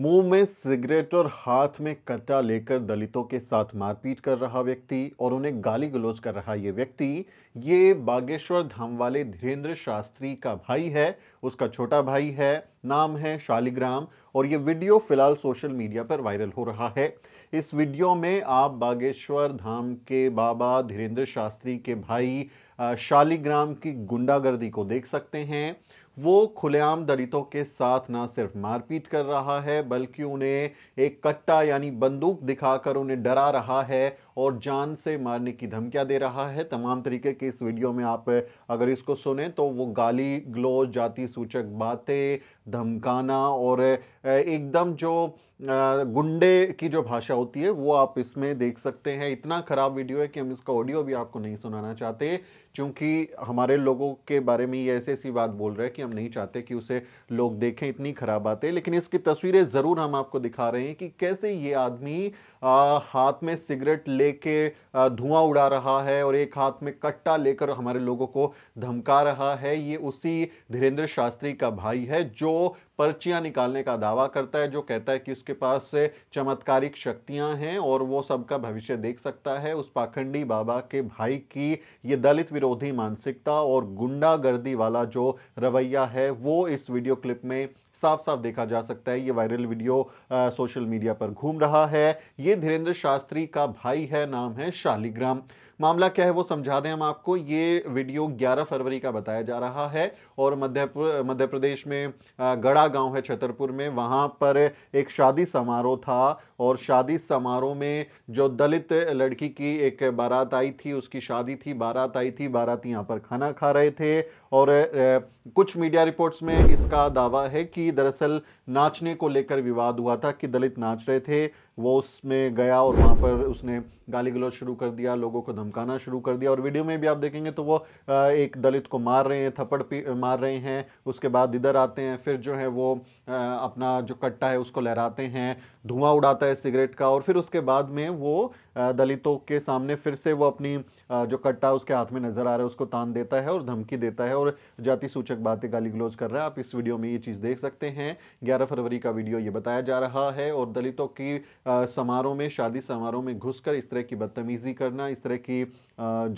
मुंह में सिगरेट और हाथ में कट्टा लेकर दलितों के साथ मारपीट कर रहा व्यक्ति और उन्हें गाली गलोच कर रहा ये व्यक्ति ये बागेश्वर धाम वाले धीरेन्द्र शास्त्री का भाई है उसका छोटा भाई है नाम है शालिग्राम और ये वीडियो फिलहाल सोशल मीडिया पर वायरल हो रहा है इस वीडियो में आप बागेश्वर धाम के बाबा धीरेन्द्र शास्त्री के भाई शालिग्राम की गुंडागर्दी को देख सकते हैं वो खुलेआम दलितों के साथ ना सिर्फ मारपीट कर रहा है बल्कि उन्हें एक कट्टा यानी बंदूक दिखाकर उन्हें डरा रहा है और जान से मारने की धमकियाँ दे रहा है तमाम तरीके की इस वीडियो में आप अगर इसको सुने तो वो गाली ग्लो जाति सूचक बातें धमकाना और एकदम जो गुंडे की जो भाषा होती है वो आप इसमें देख सकते हैं इतना ख़राब वीडियो है कि हम इसका ऑडियो भी आपको नहीं सुनाना चाहते क्योंकि हमारे लोगों के बारे में ये ऐसी ऐसी बात बोल रहे हैं कि हम नहीं चाहते कि उसे लोग देखें इतनी ख़राब बातें लेकिन इसकी तस्वीरें ज़रूर हम आपको दिखा रहे हैं कि कैसे ये आदमी हाथ में सिगरेट ले लेके धुआं उड़ा रहा है और एक हाथ में कट्टा लेकर हमारे लोगों को धमका रहा है ये उसी धीरेन्द्र शास्त्री का भाई है जो पर्चियां निकालने का दावा करता है जो कहता है कि उसके पास से चमत्कारिक शक्तियां हैं और वो सबका भविष्य देख सकता है उस पाखंडी बाबा के भाई की ये दलित विरोधी मानसिकता और गुंडागर्दी वाला जो रवैया है वो इस वीडियो क्लिप में साफ साफ देखा जा सकता है ये वायरल वीडियो आ, सोशल मीडिया पर घूम रहा है ये धीरेन्द्र शास्त्री का भाई है नाम है शालीग्राम मामला क्या है वो समझा दें हम आपको ये वीडियो 11 फरवरी का बताया जा रहा है और मध्य मध्य प्रदेश में गढ़ा गांव है छतरपुर में वहाँ पर एक शादी समारोह था और शादी समारोह में जो दलित लड़की की एक बारात आई थी उसकी शादी थी बारात आई थी बारात यहाँ पर खाना खा रहे थे और कुछ मीडिया रिपोर्ट्स में इसका दावा है कि दरअसल नाचने को लेकर विवाद हुआ था कि दलित नाच रहे थे वो उसमें गया और वहाँ पर उसने गाली गलौज शुरू कर दिया लोगों को धमकाना शुरू कर दिया और वीडियो में भी आप देखेंगे तो वो एक दलित को मार रहे हैं थप्पड़ मार रहे हैं उसके बाद इधर आते हैं फिर जो है वो अपना जो कट्टा है उसको लहराते हैं धुआं उड़ाता है सिगरेट का और फिर उसके बाद में वो दलितों के सामने फिर से वो अपनी जो कट्टा उसके हाथ में नज़र आ रहा है उसको तान देता है और धमकी देता है है और जाति सूचक बातें गाली गलोज कर रहा है आप इस वीडियो में ये चीज़ देख सकते हैं ग्यारह फरवरी का वीडियो ये बताया जा रहा है और दलितों की समारोह में शादी समारोह में घुस इस तरह की बदतमीज़ी करना इस तरह की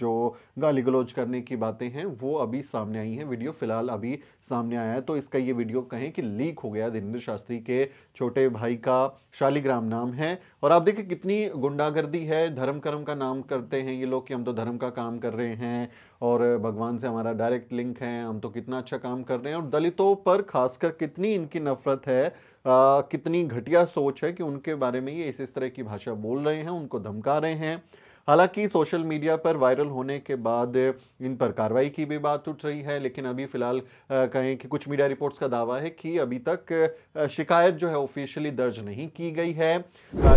जो गाली गलोज करने की बातें हैं वो अभी सामने आई हैं वीडियो फिलहाल अभी सामने आया है तो इसका ये वीडियो कहें कि लीक हो गया धीरेन्द्र शास्त्री के छोटे भाई का शालीग्राम नाम है और आप देखिए कितनी गुंडागर्दी है धर्म कर्म का नाम करते हैं ये लोग कि हम तो धर्म का काम कर रहे हैं और भगवान से हमारा डायरेक्ट लिंक है हम तो कितना अच्छा काम कर रहे हैं और दलितों पर खासकर कितनी इनकी नफ़रत है आ, कितनी घटिया सोच है कि उनके बारे में ये इस इस तरह की भाषा बोल रहे हैं उनको धमका रहे हैं हालांकि सोशल मीडिया पर वायरल होने के बाद इन पर कार्रवाई की भी बात उठ रही है लेकिन अभी फ़िलहाल कहें कि कुछ मीडिया रिपोर्ट्स का दावा है कि अभी तक शिकायत जो है ऑफिशियली दर्ज नहीं की गई है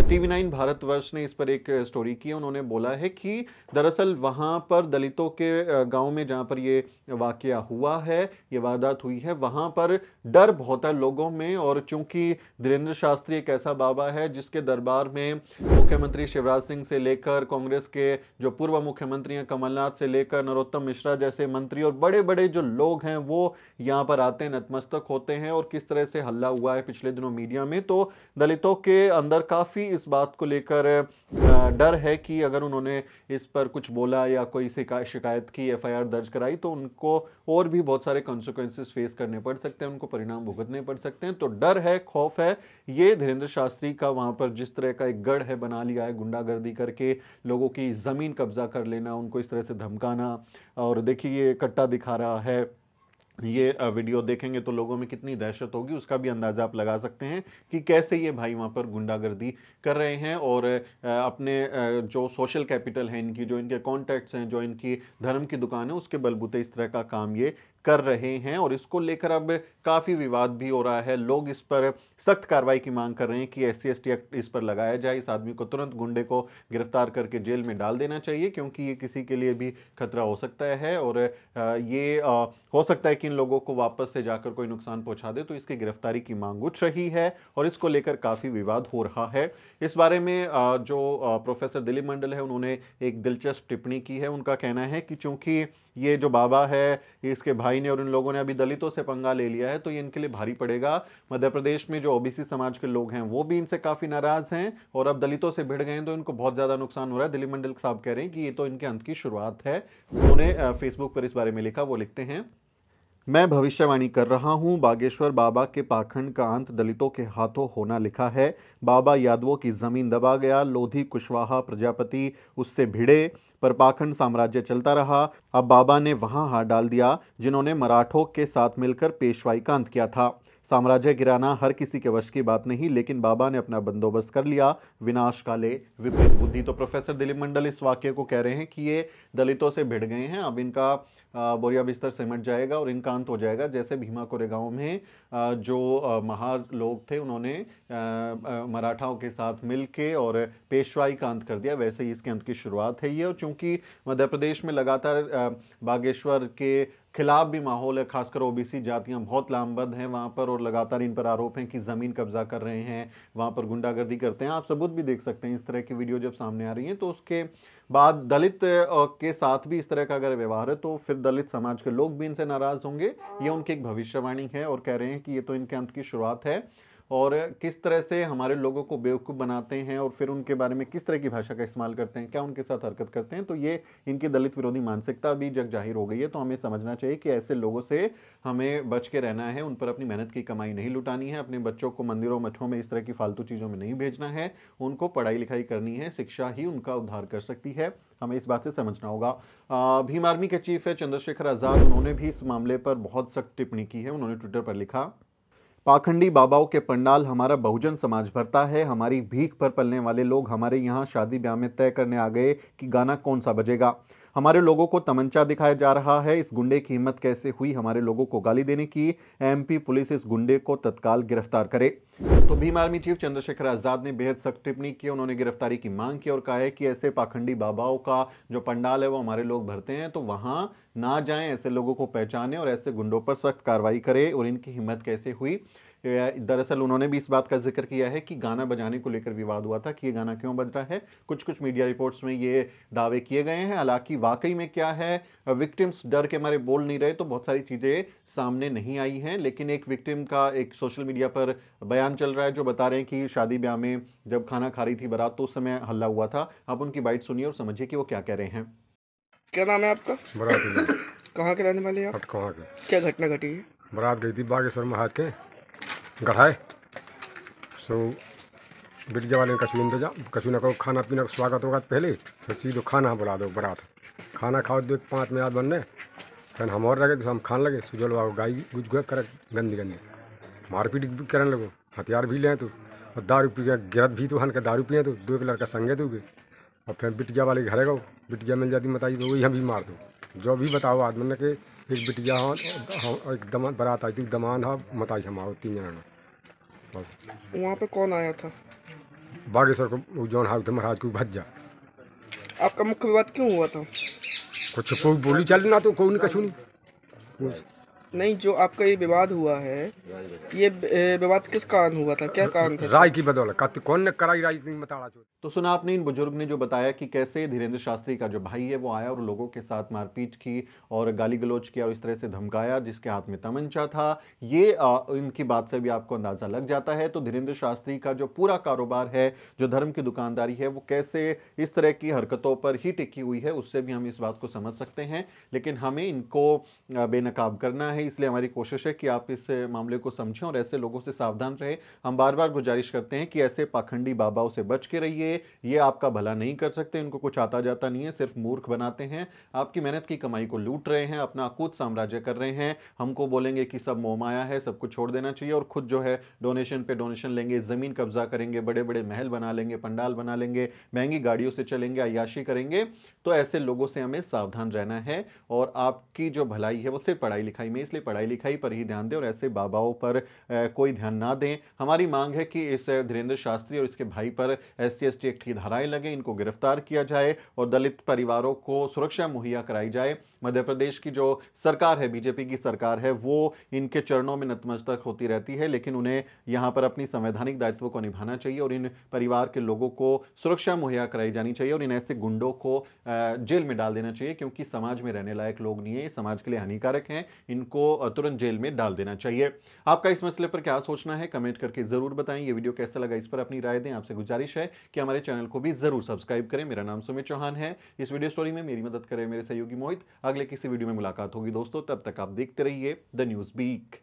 टी वी नाइन भारतवर्ष ने इस पर एक स्टोरी की उन्होंने बोला है कि दरअसल वहाँ पर दलितों के गाँव में जहाँ पर ये वाक़ हुआ है ये वारदात हुई है वहाँ पर डर बहुत है लोगों में और चूंकि धीरेन्द्र शास्त्री एक ऐसा बाबा है जिसके दरबार में मुख्यमंत्री शिवराज सिंह से लेकर कांग्रेस कांग्रेस के जो पूर्व मुख्यमंत्री हैं कमलनाथ से लेकर नरोत्तम मिश्रा जैसे मंत्री और बड़े बड़े जो लोग हैं वो यहाँ पर आते हैं नतमस्तक होते हैं और किस तरह से हल्ला हुआ है पिछले दिनों मीडिया में तो दलितों के अंदर काफ़ी इस बात को लेकर डर है कि अगर उन्होंने इस पर कुछ बोला या कोई शिकायत की एफ दर्ज कराई तो उनको और भी बहुत सारे कॉन्सिक्वेंसेस फेस करने पड़ सकते हैं उनको परिणाम भुगतने पड़ सकते हैं तो डर है खौफ है ये धीरेन्द्र शास्त्री का वहाँ पर जिस तरह का एक गढ़ है बना लिया है गुंडागर्दी करके लोगों लोगों की ज़मीन कब्ज़ा कर लेना उनको इस तरह से धमकाना और देखिए ये कट्टा दिखा रहा है ये वीडियो देखेंगे तो लोगों में कितनी दहशत होगी उसका भी अंदाज़ा आप लगा सकते हैं कि कैसे ये भाई वहाँ पर गुंडागर्दी कर रहे हैं और अपने जो सोशल कैपिटल है इनकी जो इनके कॉन्टैक्ट्स हैं जो इनकी धर्म की दुकान है उसके बलबूते इस तरह का काम ये कर रहे हैं और इसको लेकर अब काफ़ी विवाद भी हो रहा है लोग इस पर सख्त कार्रवाई की मांग कर रहे हैं कि एस सी एक्ट इस पर लगाया जाए इस आदमी को तुरंत गुंडे को गिरफ्तार करके जेल में डाल देना चाहिए क्योंकि ये किसी के लिए भी खतरा हो सकता है और ये हो सकता है कि इन लोगों को वापस से जाकर कोई नुकसान पहुंचा दे तो इसकी गिरफ्तारी की मांग उठ रही है और इसको लेकर काफ़ी विवाद हो रहा है इस बारे में जो प्रोफेसर दिलीप मंडल है उन्होंने एक दिलचस्प टिप्पणी की है उनका कहना है कि चूंकि ये जो बाबा है इसके भाई भाई ने और इन लोगों ने अभी दलितों से पंगा ले लिया है तो ये इनके लिए भारी पड़ेगा मध्य प्रदेश में जो ओबीसी समाज के लोग हैं वो भी इनसे काफ़ी नाराज़ हैं और अब दलितों से भिड़ गए तो इनको बहुत ज़्यादा नुकसान हो रहा है दिल्ली मंडल साहब कह रहे हैं कि ये तो इनके अंत की शुरुआत है उन्होंने फेसबुक पर इस बारे में लिखा वो लिखते हैं मैं भविष्यवाणी कर रहा हूं बागेश्वर बाबा के पाखंड का अंत दलितों के हाथों होना लिखा है बाबा यादवों की ज़मीन दबा गया लोधी कुशवाहा प्रजापति उससे भिड़े पर पाखंड साम्राज्य चलता रहा अब बाबा ने वहां हाथ डाल दिया जिन्होंने मराठों के साथ मिलकर पेशवाई का अंत किया था साम्राज्य गिराना हर किसी के वश की बात नहीं लेकिन बाबा ने अपना बंदोबस्त कर लिया विनाश काले विपरीत बुद्धि तो प्रोफेसर दिलीप मंडल इस वाक्य को कह रहे हैं कि ये दलितों से भिड़ गए हैं अब इनका बोरिया बिस्तर सिमट जाएगा और इनकांत हो जाएगा जैसे भीमा कोरेगांव में जो महार लोग थे उन्होंने मराठाओं के साथ मिल और पेशवाई का अंत कर दिया वैसे ही इसके अंत की शुरुआत है ये और चूँकि मध्य प्रदेश में लगातार बागेश्वर के खिलाफ भी माहौल है खासकर ओबीसी जातियां बहुत लामबंद हैं वहाँ पर और लगातार इन पर आरोप हैं कि ज़मीन कब्जा कर रहे हैं वहाँ पर गुंडागर्दी करते हैं आप सबूत भी देख सकते हैं इस तरह की वीडियो जब सामने आ रही हैं तो उसके बाद दलित के साथ भी इस तरह का अगर व्यवहार है तो फिर दलित समाज के लोग भी इनसे नाराज होंगे ये उनकी एक भविष्यवाणी है और कह रहे हैं कि ये तो इनके अंत की शुरुआत है और किस तरह से हमारे लोगों को बेवकूफ़ बनाते हैं और फिर उनके बारे में किस तरह की भाषा का इस्तेमाल करते हैं क्या उनके साथ हरकत करते हैं तो ये इनकी दलित विरोधी मानसिकता भी जग जाहिर हो गई है तो हमें समझना चाहिए कि ऐसे लोगों से हमें बच के रहना है उन पर अपनी मेहनत की कमाई नहीं लुटानी है अपने बच्चों को मंदिरों मठों में इस तरह की फालतू चीज़ों में नहीं भेजना है उनको पढ़ाई लिखाई करनी है शिक्षा ही उनका उद्धार कर सकती है हमें इस बात से समझना होगा भीम आर्मी के चीफ है चंद्रशेखर आज़ाद उन्होंने भी इस मामले पर बहुत सख्त टिप्पणी की है उन्होंने ट्विटर पर लिखा पाखंडी बाबाओं के पंडाल हमारा बहुजन समाज भरता है हमारी भीख पर पलने वाले लोग हमारे यहाँ शादी ब्याह में तय करने आ गए कि गाना कौन सा बजेगा हमारे लोगों को तमंचा दिखाया जा रहा है इस गुंडे की हिम्मत कैसे हुई हमारे लोगों को गाली देने की एमपी पुलिस इस गुंडे को तत्काल गिरफ्तार करे तो भीम आर्मी चीफ चंद्रशेखर आजाद ने बेहद सख्त टिप्पणी की उन्होंने गिरफ्तारी की मांग की और कहा है कि ऐसे पाखंडी बाबाओं का जो पंडाल है वो हमारे लोग भरते हैं तो वहां ना जाएं ऐसे लोगों को पहचाने और ऐसे गुंडों पर सख्त कार्रवाई करें और इनकी हिम्मत कैसे हुई दरअसल उन्होंने भी इस बात का जिक्र किया है कि गाना बजाने को लेकर विवाद हुआ था कि ये गाना क्यों बज रहा है कुछ कुछ मीडिया रिपोर्ट्स में ये दावे किए गए हैं हालांकि वाकई में क्या है विक्टिम्स डर के मारे बोल नहीं रहे तो बहुत सारी चीज़ें सामने नहीं आई हैं लेकिन एक विक्टिम का एक सोशल मीडिया पर बयान चल रहा है जो बता रहे हैं कि शादी ब्याह में जब खाना खा रही थी बारात तो उस समय हल्ला हुआ था आप उनकी बाइट सुनिए और समझिए कि वो क्या कह रहे हैं क्या नाम है आपका बरात कहाँ के रहने वाले हैं आप क्या घटना घटी है बारात गई थी बागेश्वर महाराज के गढ़ाए सो बिटिया वाले कछु इंतजाम कछु ना कहो खाना पीना का स्वागत होगा तो पहले फिर सीधो खाना बुला दो बरात खाना खाओ दो पाँच में आद बनने फिर हम और लगे तो हम खान लगे सो जलो आओ गाय गुज गुज कर गंदी गंदी मारपीट भी करने लगो हथियार भी लें तो और दारू पी गिरत भी तो हन के दारू पिए तो दो एक लड़का संगे दोगे और फिर बिटिया वाले घरे गो बिटिया मिल जाती बताइए तो वही हम भी मार दो जो भी बताओ आदमी ने कि एक बिटिया हो एकदम बारात आई थी दमान हा मताई आओ तीन जना बस तो वहाँ पे कौन आया था बागेश्वर को जौन हा महाराज को भज्जा आपका मुख्य विवाद क्यों हुआ था कुछ तो कोई बोली चल ना तो कोई नहीं कछु नहीं नहीं जो आपका ये विवाद हुआ है ये विवाद किस कारण हुआ था क्या कारण था राय की बदौलत कौन ने कराई राय तो सुना आपने इन बुजुर्ग ने जो बताया कि कैसे धीरेन्द्र शास्त्री का जो भाई है वो आया और लोगों के साथ मारपीट की और गाली गलोच किया और इस तरह से धमकाया जिसके हाथ में तमंचा था ये आ, इनकी बात से भी आपको अंदाजा लग जाता है तो धीरेन्द्र शास्त्री का जो पूरा कारोबार है जो धर्म की दुकानदारी है वो कैसे इस तरह की हरकतों पर ही टिकी हुई है उससे भी हम इस बात को समझ सकते हैं लेकिन हमें इनको बेनकाब करना है हैं इसलिए हमारी कोशिश है कि आप इस मामले को समझें और ऐसे लोगों से सावधान रहें हम बार बार गुजारिश करते हैं कि ऐसे पाखंडी बाबाओं से बच के रहिए ये आपका भला नहीं कर सकते इनको कुछ आता जाता नहीं है सिर्फ मूर्ख बनाते हैं आपकी मेहनत की कमाई को लूट रहे हैं अपना अकूत साम्राज्य कर रहे हैं हमको बोलेंगे कि सब मोमाया है सब कुछ छोड़ देना चाहिए और खुद जो है डोनेशन पर डोनेशन लेंगे ज़मीन कब्जा करेंगे बड़े बड़े महल बना लेंगे पंडाल बना लेंगे महंगी गाड़ियों से चलेंगे अयाशी करेंगे तो ऐसे लोगों से हमें सावधान रहना है और आपकी जो भलाई है वो सिर्फ पढ़ाई लिखाई में इसलिए इसलिए पढ़ाई लिखाई पर ही ध्यान दें और ऐसे बाबाओं पर कोई ध्यान ना दें हमारी मांग है कि इस धीरेन्द्र शास्त्री और इसके भाई पर एस सी एक्ट की धाराएं लगें इनको गिरफ्तार किया जाए और दलित परिवारों को सुरक्षा मुहैया कराई जाए मध्य प्रदेश की जो सरकार है बीजेपी की सरकार है वो इनके चरणों में नतमस्तक होती रहती है लेकिन उन्हें यहाँ पर अपनी संवैधानिक दायित्व को निभाना चाहिए और इन परिवार के लोगों को सुरक्षा मुहैया कराई जानी चाहिए और इन ऐसे गुंडों को जेल में डाल देना चाहिए क्योंकि समाज में रहने लायक लोग नहीं है समाज के लिए हानिकारक हैं इनको को तुरंत जेल में डाल देना चाहिए आपका इस मसले पर क्या सोचना है कमेंट करके ज़रूर बताएं ये वीडियो कैसा लगा इस पर अपनी राय दें आपसे गुजारिश है कि हमारे चैनल को भी ज़रूर सब्सक्राइब करें मेरा नाम सुमित चौहान है इस वीडियो स्टोरी में मेरी मदद करें मेरे सहयोगी मोहित अगले किसी वीडियो में मुलाकात होगी दोस्तों तब तक आप देखते रहिए द न्यूज़ बीक